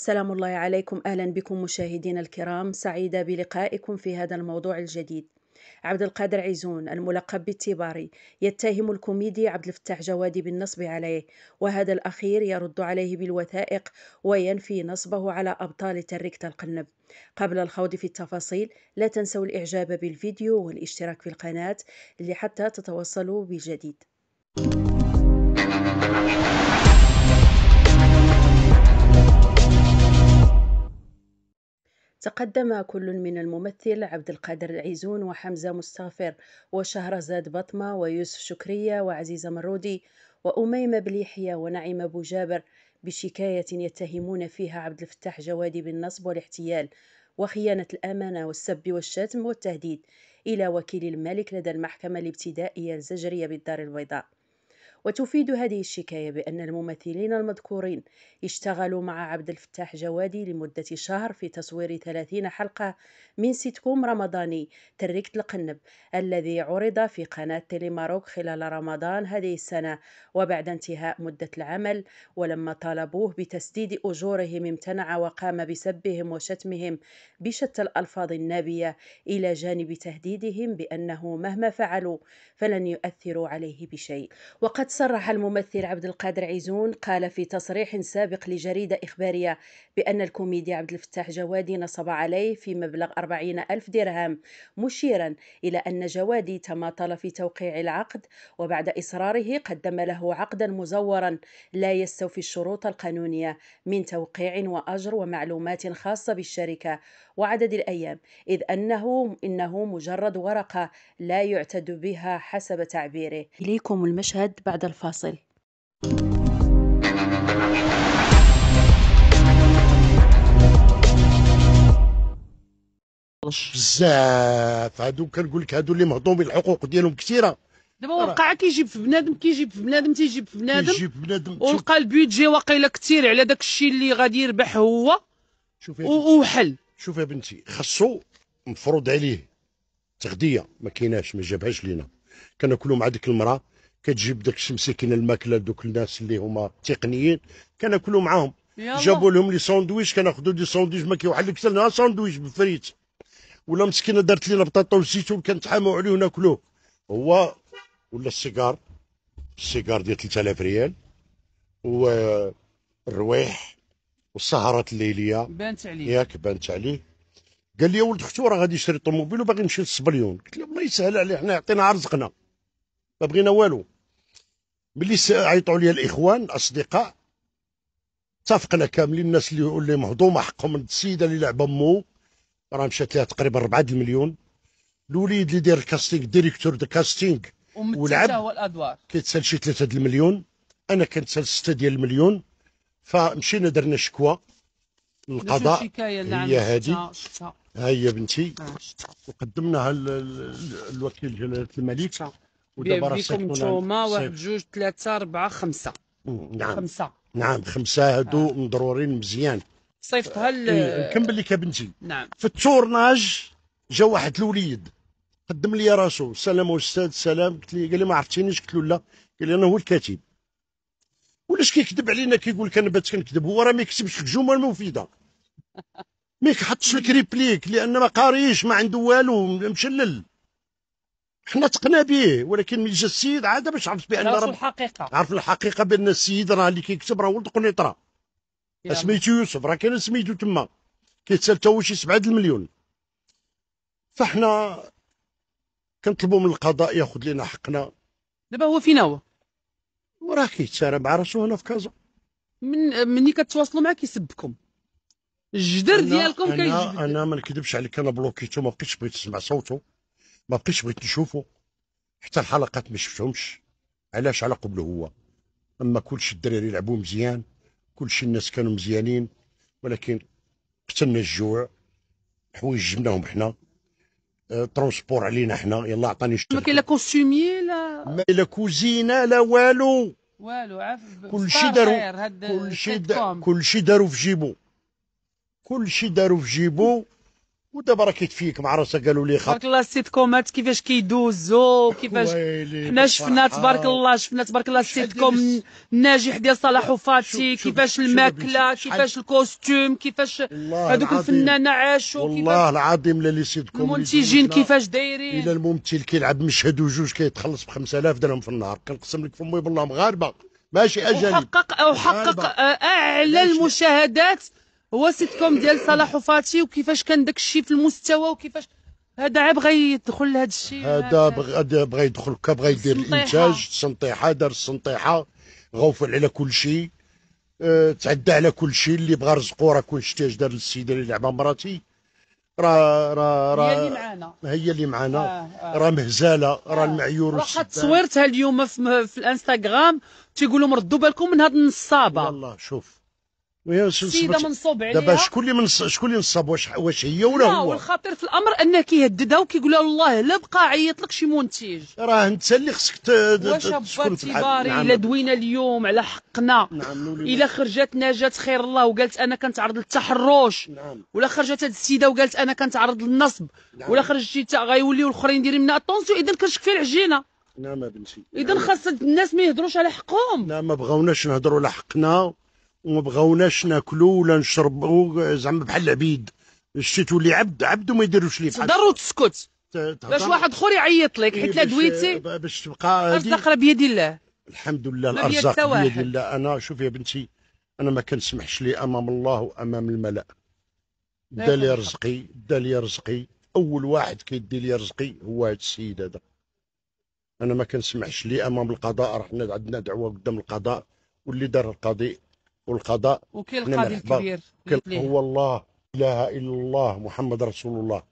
سلام الله عليكم اهلا بكم مشاهدينا الكرام سعيده بلقائكم في هذا الموضوع الجديد عبد القادر عيزون الملقب بالتباري يتهم الكوميدي عبد الفتاح جوادي بالنصب عليه وهذا الأخير يرد عليه بالوثائق وينفي نصبه على أبطال تركت القنب قبل الخوض في التفاصيل لا تنسوا الإعجاب بالفيديو والاشتراك في القناة لحتى تتوصلوا بجديد تقدم كل من الممثل عبد القادر العيزون وحمزة مستغفر وشهرزاد بطمة ويوسف شكرية وعزيزة مرودي وأميمة بليحية ونعيم أبو جابر بشكاية يتهمون فيها عبد الفتاح جوادي بالنصب والاحتيال وخيانة الأمانة والسب والشتم والتهديد إلى وكيل الملك لدى المحكمة الابتدائية الزجرية بالدار البيضاء وتفيد هذه الشكاية بأن الممثلين المذكورين اشتغلوا مع عبد الفتاح جوادي لمدة شهر في تصوير 30 حلقة من سيتكوم رمضاني تركت القنب الذي عرض في قناة تيلي ماروك خلال رمضان هذه السنة وبعد انتهاء مدة العمل ولما طالبوه بتسديد أجورهم امتنع وقام بسبهم وشتمهم بشتى الألفاظ النابية إلى جانب تهديدهم بأنه مهما فعلوا فلن يؤثروا عليه بشيء وقد وقد صرح الممثل عبد القادر عيزون قال في تصريح سابق لجريدة إخبارية بأن الكوميدي عبد الفتاح جوادي نصب عليه في مبلغ 40 ألف درهم مشيرا إلى أن جوادي تماطل في توقيع العقد وبعد إصراره قدم له عقدا مزورا لا يستوفي الشروط القانونية من توقيع وأجر ومعلومات خاصة بالشركة وعدد الأيام إذ أنه إنه مجرد ورقة لا يعتد بها حسب تعبيره إليكم المشهد بعد بعد الفاصل بزاف هادو كنقول لك هادو اللي مهضومين الحقوق ديالهم كثيره دابا وقع كيجيب في بنادم كيجيب في بنادم تيجيب في بنادم كيجيب في بنادم ولقى البيدجي واقيلا كثير على داك الشيء اللي غادي يربح هو شوفي وحل شوفي بنتي خاصو مفروض عليه تغذيه ما كايناش ما جابهاش لينا كناكلوا مع ديك المراه كتجيب داك الشمسيكين الماكله دوك الناس اللي هما تقنيين كناكلوا معاهم جابوا لهم لي ساندويش كناخذوا دي ساندويش ما لك حتى ساندويش بالفريت ولا مسكينه دارت لينا بطاطا والزيتون كنتحاموا عليه وناكلوه هو ولا السيجار السيجار ديال 3000 ريال والروايح والسهرات الليليه بانت عليه ياك بانت عليه قال لي ولد اختو راه غادي يشري طوموبيل وباغي يمشي للصبليون قلت له الله يسهل عليه حنا عطينا رزقنا ما بغينا والو ملي عيطوا لي الاخوان الاصدقاء اتفقنا كاملين الناس اللي اللي مهضومه حقهم السيده اللي لعبه مو راه مشات لها تقريبا 4 المليون الوليد اللي داير الكاستينغ ديريكتور دو كاستينغ ولعب هو الادوار كيتسال شي 3 المليون انا كنتسال 6 ديال المليون فمشينا درنا شكوى للقضاء هي هادي ها هي بنتي آه، وقدمناها للوكيل جلاله الملك بيكم نتوما نعم، واحد جوج ثلاثة أربعة خمسة نعم خمسة نعم خمسة هادو آه. مضرورين مزيان صيفطها آه، ل إيه، نكمل لك بنتي نعم في التورناج جا واحد الوليد قدم لي راسو سلام استاذ سلام قلت لي قال لي ما عرفتينيش قلت له لا قال لي انا هو الكاتب ولاش كيكذب علينا كيقول لك انا بات كنكذب هو راه ما يكتبش لك جمل مفيده ما يحطش لك ريبليك لان ما قاريش ما عنده والو مشلل حنا تقنا به ولكن من جا السيد عاد باش عرفت بان راه الحقيقه عرف الحقيقه بان السيد راه اللي كيكتب راه ولد قنيطره سميتو يوسف راه كان سميتو تما كيتسال تا هو شي 7 المليون فحنا كنطلبوا من القضاء ياخذ لنا حقنا دابا هو فين هو وراه كيتسارى مع راسو هنا في كازا من ملي كتواصلوا معاه كيسبكم الجدر ديالكم كيجبد انا ما نكذبش عليك انا بلوكيتو ما بقيتش بغيت نسمع صوته ما بقيتش بغيت نشوفه حتى الحلقات ما شفتهمش علاش على قبله هو اما كلشي الدراري لعبوا مزيان كلشي الناس كانوا مزيانين ولكن قتلنا الجوع حوايج جبناهم حنا آه، ترونسبور علينا حنا يلا عطاني ما كاين لا كوستومي لا ما لا كوزينه لا والو والو عفوا كلشي داروا كلشي دارو كلشي داروا في جيبو كلشي داروا في جيبو ودابا راه كيتفيك مع راسه قالوا لي خط تبارك الله السيت كومات كيفاش كيدوزو كيفاش حنا شفنا تبارك الله شفنا تبارك الله السيت كوم الناجح ديال صلاح وفاتي كيفاش الماكله كيفاش الكوستيم كيفاش هذوك الفنانه عاشوا والله العظيم لا سيت كوم المنتجين كيفاش دايرين الا الممثل كيلعب مشهد وجوج كيتخلص ب 5000 درهم في النهار كنقسم لك فمي بالله مغاربه ماشي اجانب وحقق وحقق اعلى المشاهدات هو سيت كوم ديال صلاح وفاتي وكيفاش كان داك الشيء في المستوى وكيفاش هذا عا بغا يدخل لهذا الشيء هذا بغا يدخل كا بغا يدير الانتاج السنطيحه دار السنطيحه غوفل على كل شيء أه تعدى على كل شيء اللي بغى رزقه راه كل اش دار للسيده اللي لعبه مراتي راه راه راه هي اللي معانا هي اللي معانا آه آه. راه مهزاله راه آه. المعيور راه تصويرتها اليوم في, في الانستغرام تيقولوا ردوا بالكم من هاد النصابه والله شوف سيده منصوب عليها دابا شكون اللي شكون اللي نصاب واش واش هي ولا هو؟ لا والخطير في الامر انه كيهددها وكيقول لها والله لا بقى عيط لك شي منتج راه انت اللي خصك تكون في الحال نعم. الا دوينا اليوم على حقنا نعم الا خرجت نجاة خير الله وقالت انا كنتعرض للتحرش نعم ولا خرجت هذه السيده وقالت انا كنتعرض للنصب نعم. ولا خرجت غيوليو الاخرين دايرين منها اتونسيون اذا كنشك فيها العجينه نعم بنتي اذا نعم. خاص الناس ما يهضروش على حقهم لا نعم، ما بغاوناش نهضروا على حقنا وما بغاوناش ناكلو ولا نشربو زعما بحال العبيد شتي تولي عبد عبد وما يديروش ليه بحال تهضر وتسكت باش واحد اخر يعيط لك حيت لا إيه، دويتي باش تبقى الرزق راه بيد الله الحمد لله الارزاق بيد الله انا شوفي يا بنتي انا ما كنسمحش لي امام الله وامام الملأ دا لي رزقي دا لي رزقي اول واحد كيدي لي رزقي هو هذا السيد هذا انا ما كنسمحش لي امام القضاء رحنا عندنا دعوه قدام القضاء واللي دار القضاء والقضاء وكاين القاضي الكبير هو الله لا اله الا الله محمد رسول الله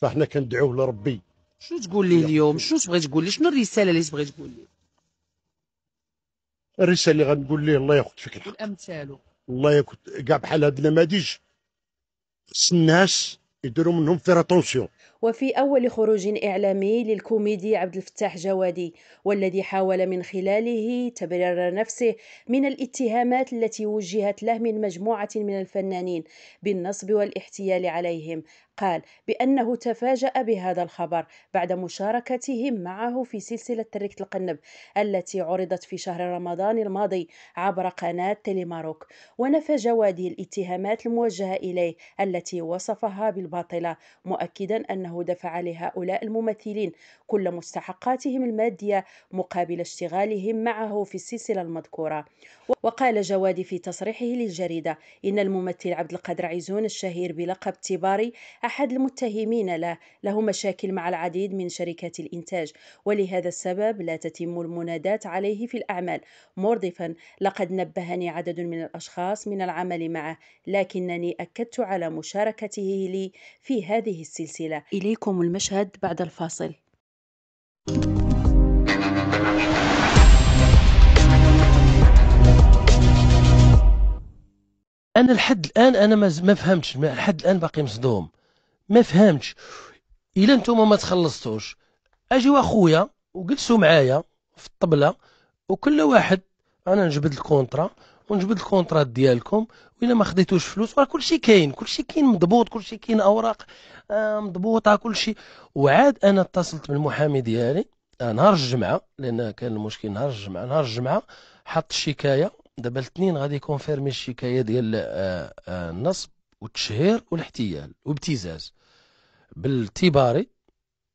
فاحنا كندعوه لربي شنو تقول لي اليوم شنو تبغي تقول لي شنو الرساله اللي تبغي تقول لي الرساله اللي غنقول ليه الله ياخذ فيك الحق الامثال الله ياخذ كاع بحال هاد النماذج خص الناس يديروا منهم فيراتونسيون وفي أول خروج إعلامي للكوميدي عبد الفتاح جوادي والذي حاول من خلاله تبرير نفسه من الاتهامات التي وجهت له من مجموعة من الفنانين بالنصب والاحتيال عليهم قال بأنه تفاجأ بهذا الخبر بعد مشاركتهم معه في سلسلة تركة القنب التي عرضت في شهر رمضان الماضي عبر قناة تليماروك ونفى جوادي الاتهامات الموجهة إليه التي وصفها بالباطلة مؤكدا أنه أنه دفع لهؤلاء الممثلين كل مستحقاتهم المادية مقابل اشتغالهم معه في السلسلة المذكورة وقال جوادي في تصريحه للجريدة إن الممثل عبد القادر عيزون الشهير بلقب تباري أحد المتهمين له له مشاكل مع العديد من شركات الإنتاج ولهذا السبب لا تتم المناداة عليه في الأعمال مرضفا لقد نبهني عدد من الأشخاص من العمل معه لكنني أكدت على مشاركته لي في هذه السلسلة إليكم المشهد بعد الفاصل انا لحد الان انا ما فهمتش لحد الان باقي مصدوم ما فهمتش الا نتوما ما تخلصتوش اجيو اخويا وجلسوا معايا في الطبله وكل واحد انا نجبد الكونترا ونجبد الكونترات ديالكم والا ما خديتوش فلوس راه كلشي كاين كلشي كاين مضبوط كلشي كاين اوراق آه، مضبوطه كلشي وعاد انا اتصلت بالمحامي ديالي آه، نهار الجمعه لان كان المشكل نهار الجمعه نهار الجمعه حط الشكايه دابا الاثنين غادي يكونفيرمي الشكايه ديال آه، النصب والتشهير والاحتيال وابتزاز بالتباري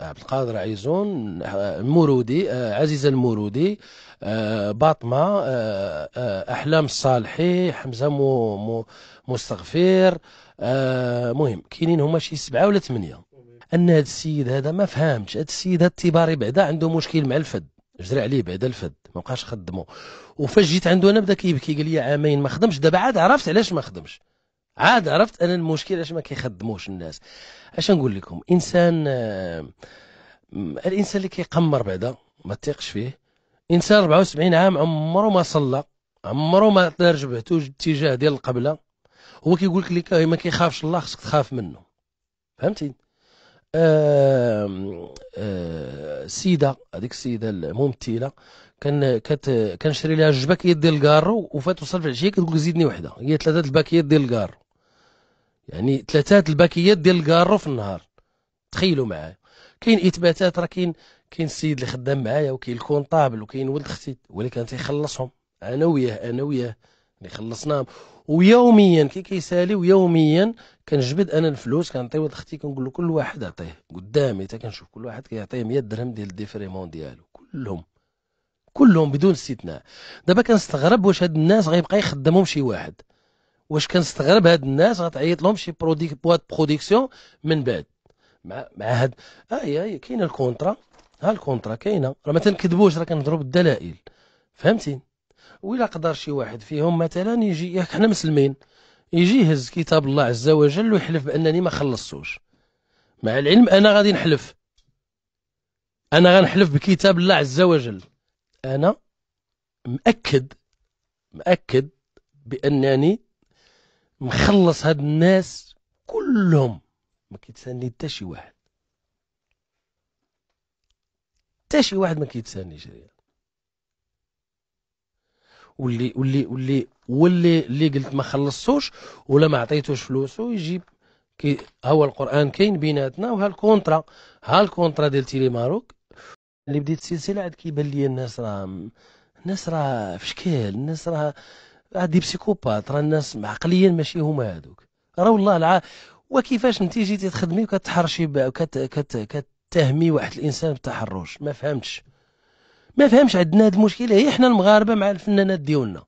عبد القادر عيزون آه، المورودي آه، عزيز المورودي آه، باطمة أحلام الصالحي حمزة مو مو مستغفر مهم كاينين هما شي سبعة ولا ثمانية أن هذا السيد هذا ما فهمش هذا السيد هذا التباري بعدا عنده مشكل مع الفد جرى عليه بعدا الفد ما بقاش خدمه وفاش جيت عنده انا بدا كيبكي قال لي عامين ما خدمش دابا عاد عرفت علاش ما خدمش عاد عرفت انا المشكل اش ما كيخدموش الناس اش نقول لكم انسان آه، الانسان اللي كيقمر بعدا ما تيقش فيه انسان 74 عام عمره ما صلى عمره ما دار جبهته اتجاه ديال القبله هو كيقول لك اللي إيه، ما كيخافش الله خصك تخاف منه فهمتي السيده آه، هذيك السيده الممثله كان كت كنشري لها جوج باكيات ديال الكارو وفات وصل في العشيه كتقول زيدني وحده هي ثلاثه الباكيات ديال الكارو يعني ثلاثات الباكيات ديال الكارو في النهار تخيلوا معايا كاين اثباتات راه كاين كاين السيد اللي خدام معايا وكاين الكونطابل وكاين ولد اختي ولكن تيخلصهم انا وياه انا وياه اللي خلصناهم ويوميا كي كيسالي ويوميا كنجبد انا الفلوس كنعطي ولد اختي كنقول له كل واحد عطيه قدامي حتى كنشوف كل واحد كيعطيه 100 درهم ديال الديفريمون ديالو كلهم كلهم بدون استثناء دابا كنستغرب واش هاد الناس غيبقى يخدمهم شي واحد واش كنستغرب هاد الناس غتعيط لهم شي برودي بواد بروديكسيون من بعد مع مع هاد اه هي كاينه الكونترا ها الكونترا كاينه راه ما تنكذبوش راه كنضرب الدلائل فهمتي ولا قدر شي واحد فيهم مثلا يجي ياك حنا مسلمين يجي يهز كتاب الله عز وجل ويحلف بانني ما خلصتوش مع العلم انا غادي نحلف انا غنحلف بكتاب الله عز وجل انا مأكد مأكد بانني مخلص هاد الناس كلهم ما كيتساني حتى شي واحد حتى شي واحد ما كيتسانيش ريال واللي واللي واللي واللي اللي قلت ما خلصتوش ولا ما عطيتوش فلوسه يجيب كي هو القران كاين بيناتنا وها الكونترا ها الكونترا ديال تيلي ماروك اللي بديت السلسله عاد كيبان لي الناس راه الناس راه في شكل الناس راه دي بسيكوبات راه الناس عقليا ماشي هما هادوك راه والله الع... وكيفاش انت جيتي تخدمي وكتحرشي وكت... كت... كتهمي واحد الانسان بالتحرش ما فهمتش ما فهمش عندنا هاد المشكله هي حنا المغاربه مع الفنانات ديالنا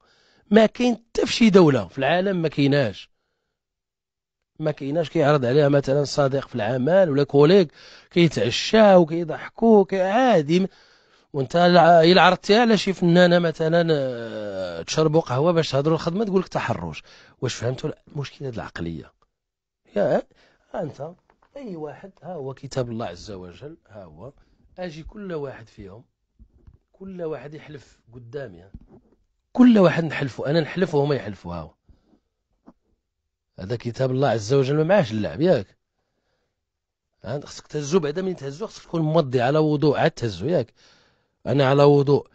ما كاين حتى في شي دوله في العالم ما كايناش ما كايناش كيعرض عليها مثلا صديق في العمل ولا كوليك كيتعشاو كيضحكوا عادي وانت الى عرضتيها على شي فنانه مثلا آه، تشربوا قهوه باش تهضروا الخدمه تقول لك تحرش واش فهمتوا المشكله العقليه يا آه، آه، انت اي واحد ها هو كتاب الله عز وجل ها هو اجي كل واحد فيهم كل واحد يحلف قدامي كل واحد نحلفه انا نحلف وهما يحلفوا هاو هذا كتاب الله عز وجل ما معاش اللعب ياك خصك تهزو بعدا من تهزو خصك تكون موضي على وضوء عاد تهزو ياك انا على وضوء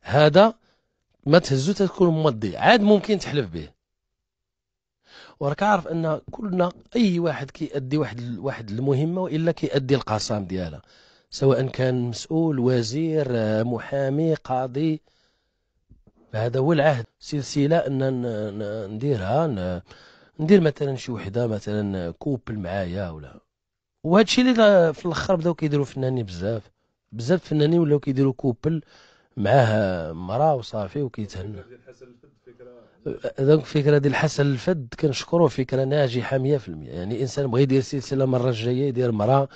هذا ما تهزو تكون مضي عاد ممكن تحلف به وراك عارف ان كلنا اي واحد كيأدي واحد واحد المهمه والا كيأدي القصام ديالها سواء كان مسؤول وزير محامي قاضي هذا هو العهد سلسله ان نديرها ندير مثلا شي وحده مثلا كوبل معايا ولا وهذا الشيء اللي في الاخر بداو كيديروا فنانين بزاف بزاف فنانين ولاو كيديروا كوبل معاه مرا وصافي وكيتهنى أه، دونك فكره ديال حسن الفد كنشكروه فكره ناجحه 100% يعني انسان بغى يدير سلسله المره الجايه يدير مرا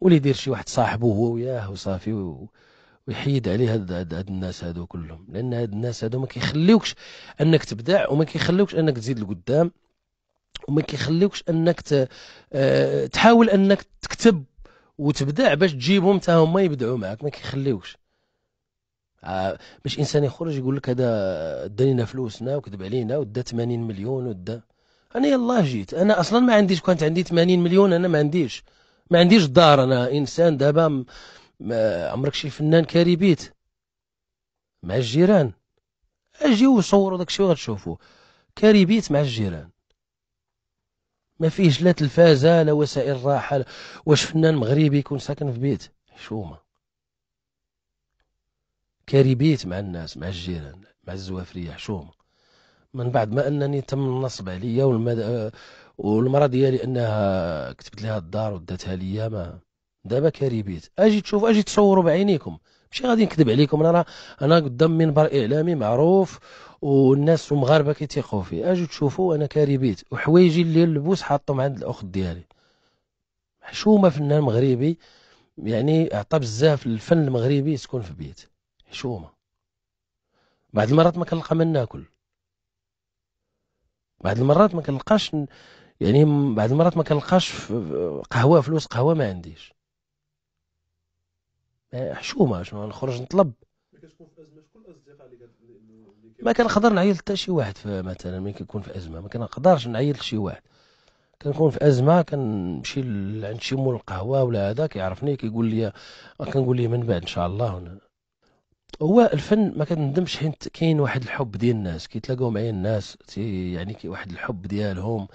ولا يدير شي واحد صاحبه هو وياه وصافي و... ويحيد عليه هاد, هاد, هاد الناس هادو كلهم لان هاد الناس هادو ما كيخليوكش انك تبدع وما كيخليوكش انك تزيد لقدام وما كيخليوكش انك ت... أه، تحاول انك تكتب وتبدع باش تجيبهم حتى هما يبدعوا معاك ما كيخليوش آه، باش انسان يخرج يقول لك هذا دانينا فلوسنا وكذب علينا ودا 80 مليون ودا انا يلاه جيت انا اصلا ما عنديش كانت عندي 80 مليون انا ما عنديش ما عنديش دار انا انسان دابا عمرك شي فنان كاري بيت مع الجيران اجي وصوروا داك الشيء وغتشوفوه كاري بيت مع الجيران ما فيهش لا تلفازه لا وسائل راحه واش فنان مغربي يكون ساكن في بيت حشومه بيت مع الناس مع الجيران مع الزوافريه حشومه من بعد ما انني تم النصب عليا والمد... والمراه ديالي انها كتبت لها الدار وداتها ليا ما دابا بيت اجي تشوف اجي تصوروا بعينيكم ماشي غادي نكذب عليكم انا راه انا قدام منبر اعلامي معروف والناس المغاربه كيتيقوا فيه اجوا تشوفوا انا كاريبيت وحوايجي اللي نلبس حاطهم عند الاخت ديالي حشومه فنان مغربي يعني عطى بزاف الفن المغربي يسكن في بيت حشومه بعض المرات ما كنلقى من ناكل بعض المرات ما كنلقاش يعني بعض المرات ما كنلقاش قهوه فلوس قهوه ما عنديش أه، حشومه شنو نخرج نطلب ما كنقدر نعيط حتى شي واحد مثلا ملي كنكون في ازمه ما كنقدرش نعيط لشي واحد كنكون في ازمه كنمشي عند شي مول القهوه ولا هذا كيعرفني كيقول لي كنقول ليه من بعد ان شاء الله هنا. هو الفن ما كندمش حيت كاين واحد الحب ديال الناس كيتلاقاو معايا الناس يعني واحد الحب ديالهم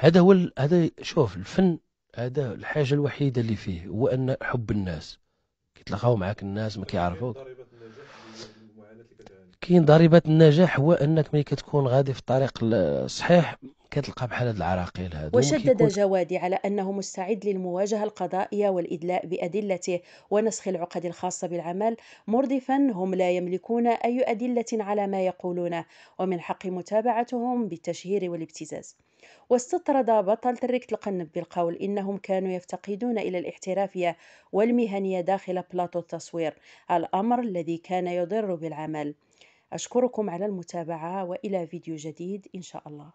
هذا هو هذا شوف الفن هذا الحاجه الوحيده اللي فيه هو ان حب الناس كيتلاقاو معاك الناس ما كيعرفوك كاين ضريبه النجاح هو انك ملي كتكون غادي في الطريق الصحيح كتلقى بحال هاد العراقيل هادو وشدد جوادي على أنه مستعد للمواجهة القضائية والإدلاء بأدلته ونسخ العقد الخاصة بالعمل مردفا هم لا يملكون أي أدلة على ما يقولونه ومن حق متابعتهم بالتشهير والابتزاز واستطرد بطل تريك القنب بالقول إنهم كانوا يفتقدون إلى الاحترافية والمهنية داخل بلاطو التصوير الأمر الذي كان يضر بالعمل أشكركم على المتابعة وإلى فيديو جديد إن شاء الله